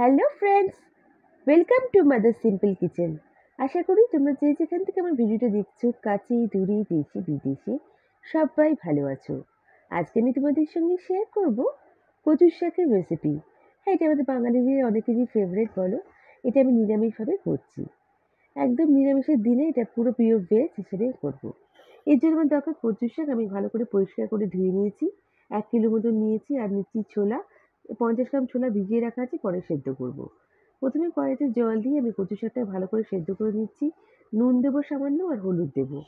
Hello friends welcome to mother simple kitchen আশা করি তোমরা যে যেখান থেকে আমার ভিডিওটা দেখছো কাছে দূরে দেশে বিদেশে সবাই ভালো আছো আজকে আমি তোমাদের সঙ্গে শেয়ার করব কচুর শাকের রেসিপি হ্যাঁ এটা আমাদের বাঙালিদের অনেকেরই ফেভারেট বলো এটা আমি নিরামিষভাবে করছি একদম নিরামিষের দিনে এটা পুরো প্রিয় ভেজ হিসেবে করব। এর জন্য আমার দরকার কচুর শাক আমি ভালো করে পরিষ্কার করে ধুয়ে নিয়েছি এক কিলো মতো নিয়েছি আর নিচ্ছি ছোলা পঞ্চাশ গ্রাম ছোলা ভিজিয়ে রাখা আছে পরে সেদ্ধ করব। প্রথমে কড়াইতে জল দিয়ে আমি কচু শাকটা ভালো করে সেদ্ধ করে নিচ্ছি নুন দেবো সামান্য আর হলুদ দেবো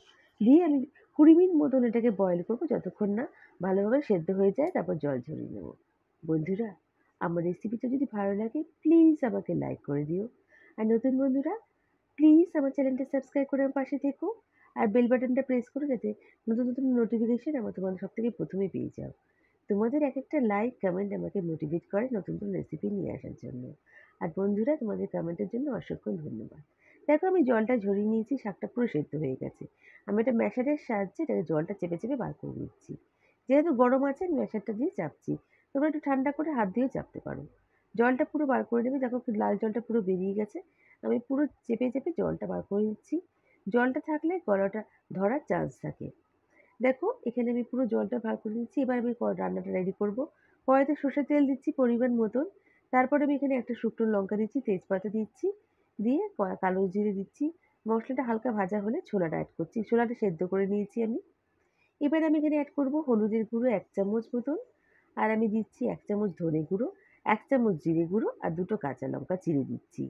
দিয়ে আমি কুড়ি মিনিট মতন এটাকে বয়েল করবো যতক্ষণ না ভালোভাবে সেদ্ধ হয়ে যায় তারপর জল ঝরিয়ে নেবো বন্ধুরা আমার রেসিপিটা যদি ভালো লাগে প্লিজ আমাকে লাইক করে দিও আর নতুন বন্ধুরা প্লিজ আমার চ্যানেলটা সাবস্ক্রাইব করে আমার পাশে থেকো আর বেল বাটনটা প্রেস করো যাতে নতুন নতুন নোটিফিকেশান আমার তোমাদের সব থেকে প্রথমে পেয়ে যাও তোমাদের এক একটা লাইক কমেন্ট আমাকে মোটিভেট করে নতুন নতুন রেসিপি নিয়ে আসার জন্য আর বন্ধুরা তোমাদের কমেন্টের জন্য অসংখ্য ধন্যবাদ দেখো আমি জলটা ঝরিয়ে নিয়েছি শাকটা পুরো সেদ্ধ হয়ে গেছে আমি একটা ম্যাশারের সাহায্যে এটাকে জলটা চেপে চেপে বার করে নিচ্ছি যেহেতু গরম আছে আমি ম্যাশারটা দিয়ে চাপছি তোমরা একটু ঠান্ডা করে হাত দিয়েও চাপতে পারো জলটা পুরো বার করে নেবে দেখো লাল জলটা পুরো বেরিয়ে গেছে আমি পুরো চেপে চেপে জলটা বার করে নিচ্ছি জলটা থাকলে গলাটা ধরার চান্স থাকে দেখো এখানে আমি পুরো জলটা ভাগ করে নিচ্ছি এবার আমি রান্নাটা রেডি করব কড়াইতে সর্ষের তেল দিচ্ছি পরিমাণ মতন তারপরে আমি এখানে একটা শুকনো লঙ্কা দিচ্ছি তেজপাতা দিচ্ছি দিয়ে কালো জিরে দিচ্ছি মশলাটা হালকা ভাজা হলে ছোলাটা অ্যাড করছি ছোলাটা সেদ্ধ করে নিয়েছি আমি এবার আমি এখানে অ্যাড করব হলুদের গুঁড়ো এক চামচ মতন আর আমি দিচ্ছি এক চামচ ধনে গুঁড়ো এক চামচ জিরে গুঁড়ো আর দুটো কাঁচা লঙ্কা চিড়ে দিচ্ছি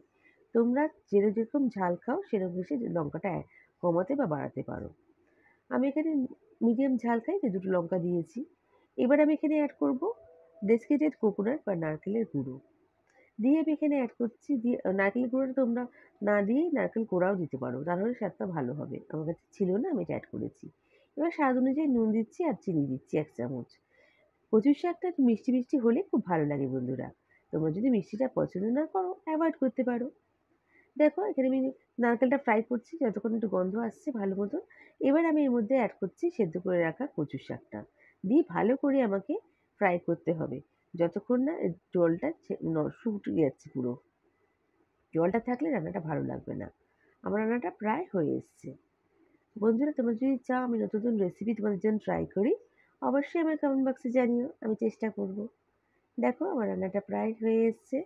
তোমরা যেরকম ঝাল খাও সেরকম সে লঙ্কাটা কমাতে বা বাড়াতে পারো আমি এখানে মিডিয়াম ঝাল খাই যে দুটো লঙ্কা দিয়েছি এবার আমি এখানে অ্যাড করব ডেসকেটেড কোকোনাট বা নারকেলের গুঁড়ো দিয়ে আমি এখানে অ্যাড করছি দিয়ে নারকেল গুঁড়োটা তোমরা না দিয়ে নারকেল কোড়াও দিতে পারো তাহলে স্বাদটা ভালো হবে আমার কাছে ছিল না আমি এটা অ্যাড করেছি এবার স্বাদ অনুযায়ী নুন দিচ্ছি আর চিনি দিচ্ছি এক চামচ কচুর শাকটা মিষ্টি মিষ্টি হলে খুব ভালো লাগে বন্ধুরা তোমরা যদি মিষ্টিটা পছন্দ না করো অ্যাভয়েড করতে পারো দেখো এখানে আমি নারকেলটা ফ্রাই করছি যতক্ষণ একটু গন্ধ আসছে ভালো মতন এবার আমি এর মধ্যে অ্যাড করছি সেদ্ধ করে রাখা কচু শাকটা দিয়ে ভালো করে আমাকে ফ্রাই করতে হবে যতক্ষণ না জলটা শুকটে যাচ্ছে পুরো জলটা থাকলে রান্নাটা ভালো লাগবে না আমার রান্নাটা প্রায় হয়ে এসছে বন্ধুরা তোমরা যদি চাও আমি নতুন নতুন রেসিপি তোমাদের জন্য ট্রাই করি অবশ্যই আমার কমেন্ট বক্সে জানিও আমি চেষ্টা করব দেখো আমার রান্নাটা প্রায় হয়ে এসছে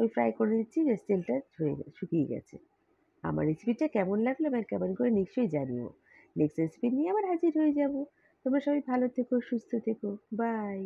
ওই ফ্রাই করে দিচ্ছি যে তেলটা শুকিয়ে গেছে আমার রেসিপিটা কেমন লাগলো আমার কেমন করে নিশ্চয়ই জানিও নেক্সট রেসিপি নিয়ে আবার হাজির হয়ে যাব তোমরা সবাই ভালো থেকো সুস্থ থেকো বাই